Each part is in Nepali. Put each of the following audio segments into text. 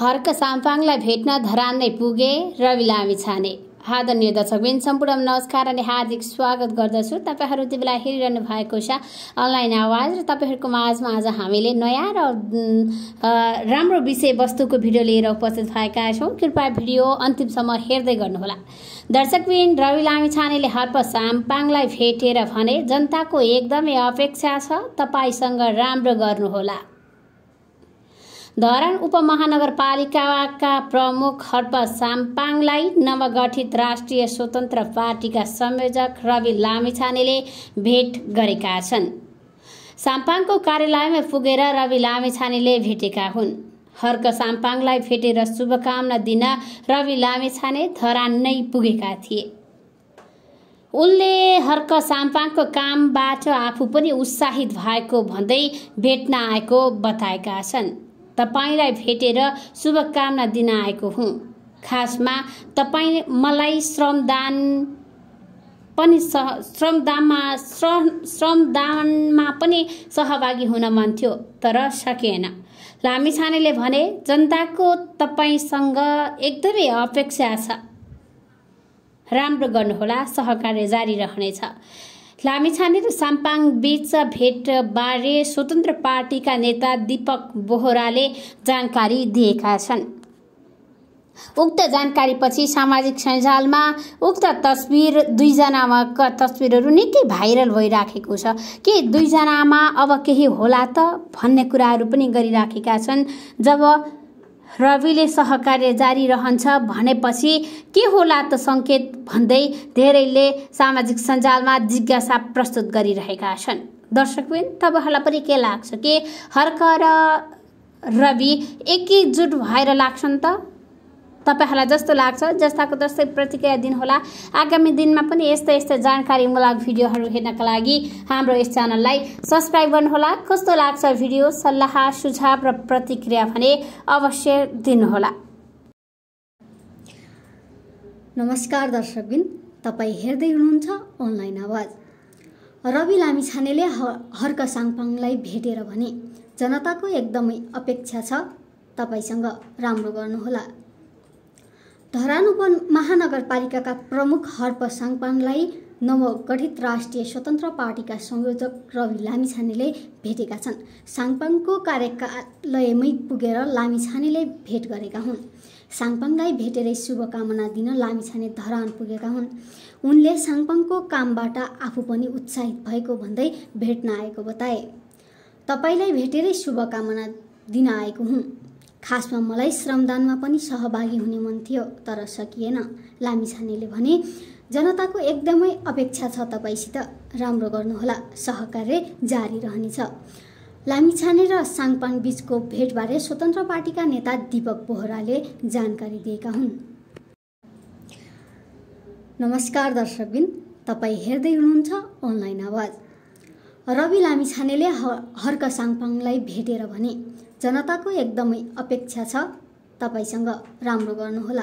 हर्क साम्फाङलाई भेट्न धरान नै पुगे रवि लामी छाने आदरणीय दर्शकबिन सम्पूर्ण नमस्कार अनि हार्दिक स्वागत गर्दछु तपाईँहरू त्यति बेला हेरिरहनु भएको छ अनलाइन आवाज र तपाईँहरूको माझमा आज हामीले नयाँ र राम्रो विषयवस्तुको भिडियो लिएर उपस्थित भएका छौँ कृपया भिडियो अन्तिमसम्म हेर्दै गर्नुहोला दर्शकबिन रवि लामी छानेले हर्प साम्पाङलाई भेटेर भने जनताको एकदमै अपेक्षा छ तपाईँसँग राम्रो गर्नुहोला धरान उपमहानगरपालिकाका प्रमुख हर्प साम्पाङलाई नवगठित राष्ट्रिय स्वतन्त्र पार्टीका संयोजक रवि लामिछानेले भेट गरेका छन् साम्पाङको कार्यालयमा पुगेर रवि लामिछानेले भेटेका हुन् हर्क साम्पाङलाई भेटेर शुभकामना दिन रवि लामिछाने धरान नै पुगेका थिए उनले हर्क साम्पाङको कामबाट आफू पनि उत्साहित भएको भन्दै भेट्न आएको बताएका छन् तपाईँलाई भेटेर शुभकामना दिन आएको हुँ खासमा तपाईँ मलाई श्रमदान पनि सह श्रमदानमा श्रम श्रमदानमा पनि सहभागी हुन मन थियो तर सकिएन लामिछानेले भने जनताको तपाईँसँग एकदमै अपेक्षा छ राम्रो गर्नुहोला सहकार्य जारी रहनेछ लामिछाने र साम्पाङ बीच भेटबारे स्वतन्त्र पार्टीका नेता दीपक बोहराले जानकारी दिएका छन् उक्त जानकारीपछि सामाजिक सञ्जालमा उक्त तस्विर दुईजनामा तस्विरहरू निकै भाइरल भइराखेको छ के दुईजनामा अब केही होला त भन्ने कुराहरू पनि गरिराखेका छन् जब रविले सहकार्य जारी रहन्छ भनेपछि के होला त सङ्केत भन्दै धेरैले सामाजिक सञ्जालमा जिज्ञासा प्रस्तुत गरिरहेका छन् दर्शकबिन तपाईँहरूलाई पनि के लाग्छ कि हर्क र रवि एकैजुट भएर लाग्छन् त तपाईँहरूलाई जस्तो लाग्छ जस्ताको जस्तै प्रतिक्रिया दिनुहोला आगामी दिनमा पनि यस्तै यस्तै जानकारीमूलक भिडियोहरू हेर्नका लागि हाम्रो यस च्यानललाई सब्सक्राइब गर्नुहोला कस्तो लाग्छ भिडियो सल्लाह सुझाव र प्रतिक्रिया भने अवश्य दिनुहोला नमस्कार दर्शकबिन तपाईँ हेर्दै हुनुहुन्छ अनलाइन आवाज रवि लामिछानेले हर्क साङपाङलाई भेटेर भने जनताको एकदमै अपेक्षा छ तपाईँसँग राम्रो गर्नुहोला धरान उप महानगरपालिकाका प्रमुख हर्प साङपाङलाई नवगठित राष्ट्रिय स्वतन्त्र पार्टीका संयोजक रवि लामिछानेले भेटेका छन् साङपाङको कार्यालयमै पुगेर लामिछानेले भेट गरेका हुन् साङपाङलाई भेटेरै शुभकामना दिन लामिछाने धरान पुगेका हुन् उनले साङपाङको कामबाट आफू पनि उत्साहित भएको भन्दै भेट्न आएको बताए तपाईँलाई भेटेरै शुभकामना दिन आएको हुँ खासमा मलाई श्रमदानमा पनि सहभागी हुने मन थियो तर सकिएन लामिछानेले भने जनताको एकदमै अपेक्षा छ तपाईँसित राम्रो गर्नुहोला सहकार्य जारी रहनेछ लामिछाने र साङपाङ बिचको भेटबारे स्वतन्त्र पार्टीका नेता दीपक बोहराले जानकारी दिएका हुन् नमस्कार दर्शकबिन तपाईँ हेर्दै हुनुहुन्छ अनलाइन आवाज रवि लामिछानेले हर्क साङपाङलाई भेटेर भने जनताको एकदमै अपेक्षा छ तपाईँसँग राम्रो गर्नुहोला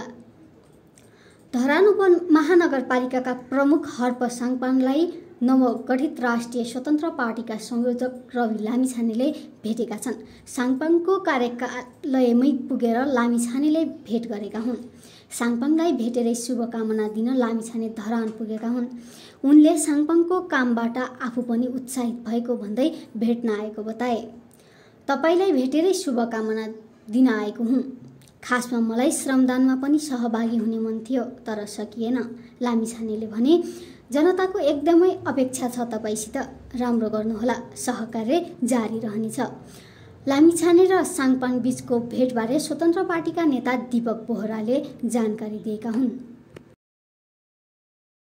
धरान उप महानगरपालिकाका प्रमुख हर्प साङपाङलाई नवगठित राष्ट्रिय स्वतन्त्र पार्टीका संयोजक रवि लामिछानेले भेटेका छन् साङपाङको कार्यकालयमै पुगेर लामिछानेले भेट गरेका हुन् साङपाङलाई भेटेरै शुभकामना दिन लामिछाने धरान पुगेका हुन् उनले साङपाङको कामबाट आफू पनि उत्साहित भएको भन्दै भेट्न आएको बताए तपाईँलाई भेटेरै शुभकामना दिन आएको हुँ खासमा मलाई श्रमदानमा पनि सहभागी हुने मन थियो तर सकिएन लामिछानेले भने जनताको एकदमै अपेक्षा छ तपाईँसित राम्रो गर्नुहोला सहकार्य जारी रहनेछ लामिछाने र साङपाङ बिचको भेटबारे स्वतन्त्र पार्टीका नेता दीपक बोहराले जानकारी दिएका हुन्